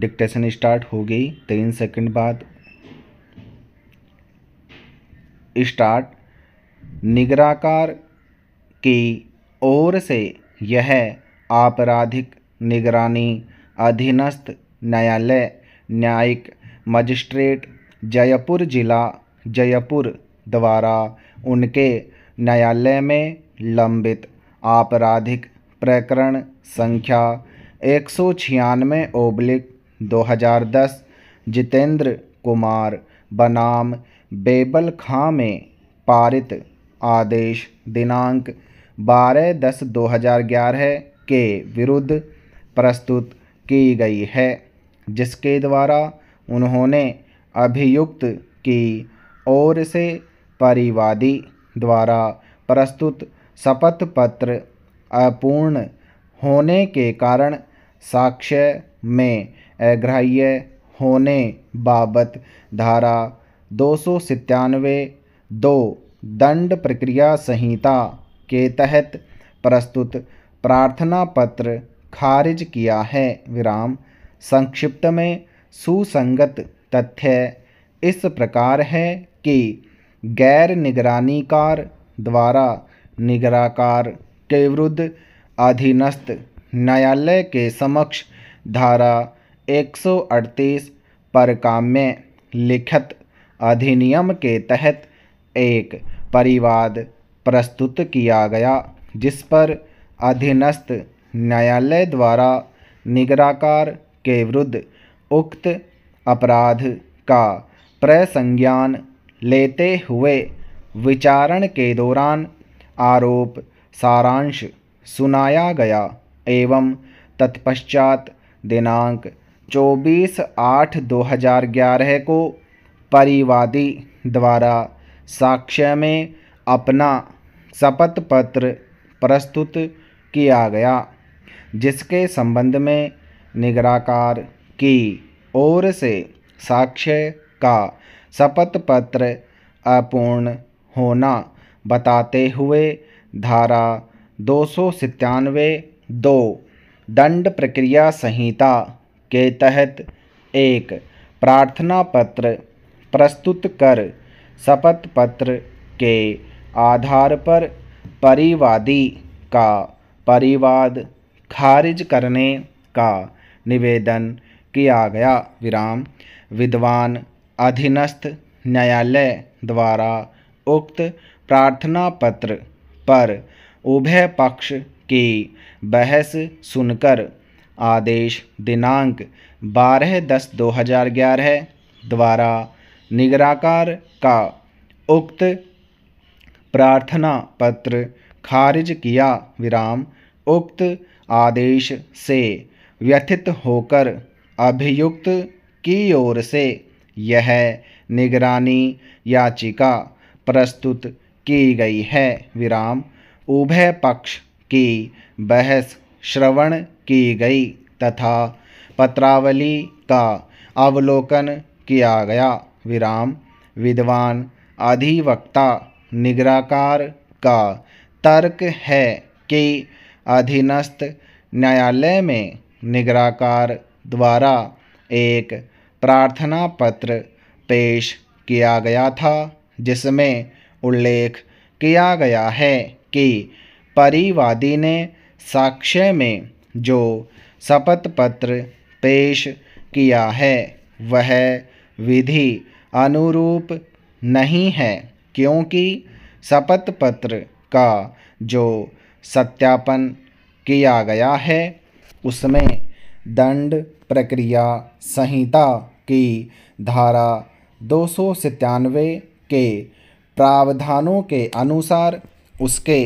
dictation start हो गई तीन सेकंड बाद स्टार्ट निगराकार की ओर से यह आपराधिक निगरानी अधीनस्थ न्यायालय न्यायिक मजिस्ट्रेट जयपुर जिला जयपुर द्वारा उनके न्यायालय में लंबित आपराधिक प्रकरण संख्या एक सौ छियानवे ओब्लिक 2010 जितेंद्र कुमार बनाम बेबल खां में पारित आदेश दिनांक 12 दस 2011 के विरुद्ध प्रस्तुत की गई है जिसके द्वारा उन्होंने अभियुक्त की ओर से परिवादी द्वारा प्रस्तुत शपथ पत्र अपूर्ण होने के कारण साक्ष्य में ग्राह्य होने बाबत धारा दो सौ दो दंड प्रक्रिया संहिता के तहत प्रस्तुत प्रार्थना पत्र खारिज किया है विराम संक्षिप्त में सुसंगत तथ्य इस प्रकार है कि गैर निगरानीकार द्वारा निगराकार के विरुद्ध अधीनस्थ न्यायालय के समक्ष धारा एक सौ अड़तीस पर काम्य लिखित अधिनियम के तहत एक परिवाद प्रस्तुत किया गया जिस पर अधीनस्थ न्यायालय द्वारा निगराकार के विरुद्ध उक्त अपराध का प्रसंज्ञान लेते हुए विचारण के दौरान आरोप सारांश सुनाया गया एवं तत्पश्चात दिनांक चौबीस आठ दो हज़ार ग्यारह को परिवादी द्वारा साक्ष्य में अपना शपथ पत्र प्रस्तुत किया गया जिसके संबंध में निगराकार की ओर से साक्ष्य का शपथ पत्र अपूर्ण होना बताते हुए धारा दो सौ दो दंड प्रक्रिया संहिता के तहत एक प्रार्थना पत्र प्रस्तुत कर शपथ पत्र के आधार पर परिवादी का परिवाद खारिज करने का निवेदन किया गया विराम विद्वान अधीनस्थ न्यायालय द्वारा उक्त प्रार्थना पत्र पर उभय पक्ष की बहस सुनकर आदेश दिनांक 12 दस 2011 द्वारा निगराकार का उक्त प्रार्थना पत्र खारिज किया विराम उक्त आदेश से व्यथित होकर अभियुक्त की ओर से यह निगरानी याचिका प्रस्तुत की गई है विराम उभय पक्ष की बहस श्रवण की गई तथा पत्रावली का अवलोकन किया गया विराम विद्वान अधिवक्ता निगराकार का तर्क है कि अधीनस्थ न्यायालय में निगराकार द्वारा एक प्रार्थना पत्र पेश किया गया था जिसमें उल्लेख किया गया है कि परिवादी ने साक्ष्य में जो शपथ पत्र पेश किया है वह विधि अनुरूप नहीं है क्योंकि शपथ पत्र का जो सत्यापन किया गया है उसमें दंड प्रक्रिया संहिता की धारा दो सौ के प्रावधानों के अनुसार उसके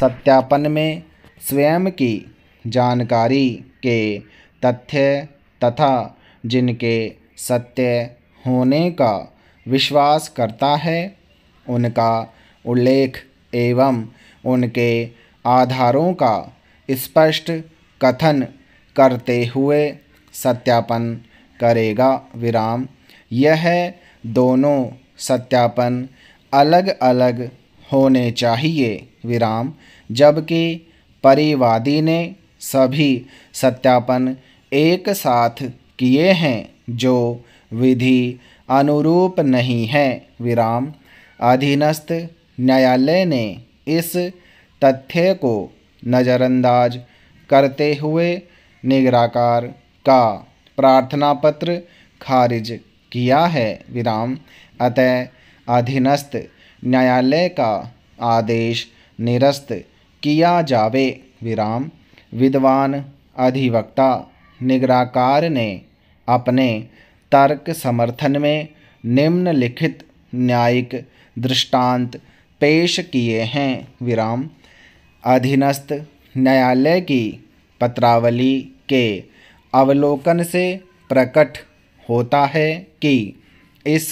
सत्यापन में स्वयं की जानकारी के तथ्य तथा जिनके सत्य होने का विश्वास करता है उनका उल्लेख एवं उनके आधारों का स्पष्ट कथन करते हुए सत्यापन करेगा विराम यह दोनों सत्यापन अलग अलग होने चाहिए विराम जबकि परिवादी ने सभी सत्यापन एक साथ किए हैं जो विधि अनुरूप नहीं है विराम अधीनस्थ न्यायालय ने इस तथ्य को नज़रअंदाज करते हुए निगराकार का प्रार्थना पत्र खारिज किया है विराम अतः अधीनस्थ न्यायालय का आदेश निरस्त किया जावे विराम विद्वान अधिवक्ता निगराकार ने अपने तर्क समर्थन में निम्नलिखित न्यायिक दृष्टांत पेश किए हैं विराम अधीनस्थ न्यायालय की पत्रावली के अवलोकन से प्रकट होता है कि इस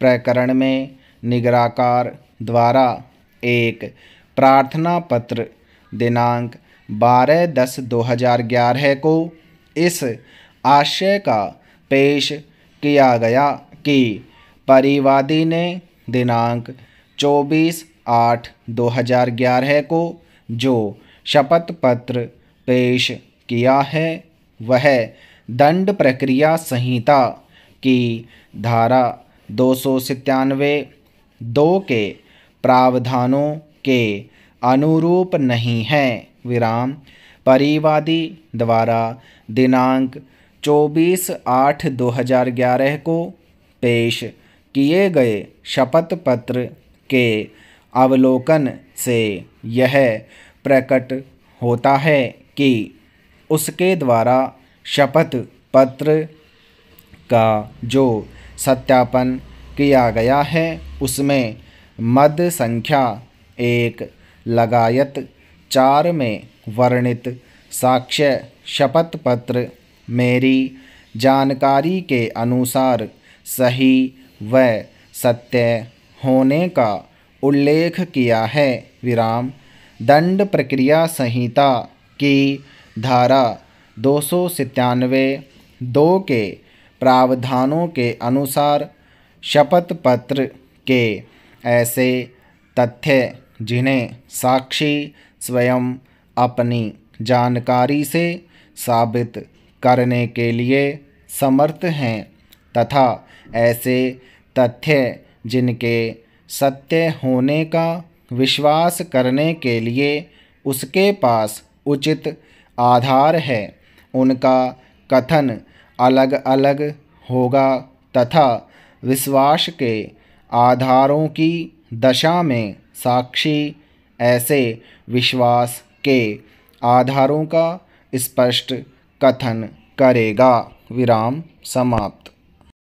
प्रकरण में निगराकार द्वारा एक प्रार्थना पत्र दिनांक 12 दस 2011 को इस आशय का पेश किया गया कि परिवादी ने दिनांक 24 आठ 2011 को जो शपथ पत्र पेश किया है वह दंड प्रक्रिया संहिता की धारा दो सौ दो के प्रावधानों के अनुरूप नहीं है विराम परिवादी द्वारा दिनांक 24 आठ 2011 को पेश किए गए शपथ पत्र के अवलोकन से यह प्रकट होता है कि उसके द्वारा शपथ पत्र का जो सत्यापन किया गया है उसमें मद संख्या एक लगायत चार में वर्णित साक्ष्य शपथ पत्र मेरी जानकारी के अनुसार सही व सत्य होने का उल्लेख किया है विराम दंड प्रक्रिया संहिता की धारा दो सौ दो के प्रावधानों के अनुसार शपथ पत्र के ऐसे तथ्य जिन्हें साक्षी स्वयं अपनी जानकारी से साबित करने के लिए समर्थ हैं तथा ऐसे तथ्य जिनके सत्य होने का विश्वास करने के लिए उसके पास उचित आधार है उनका कथन अलग अलग होगा तथा विश्वास के आधारों की दशा में साक्षी ऐसे विश्वास के आधारों का स्पष्ट कथन करेगा विराम समाप्त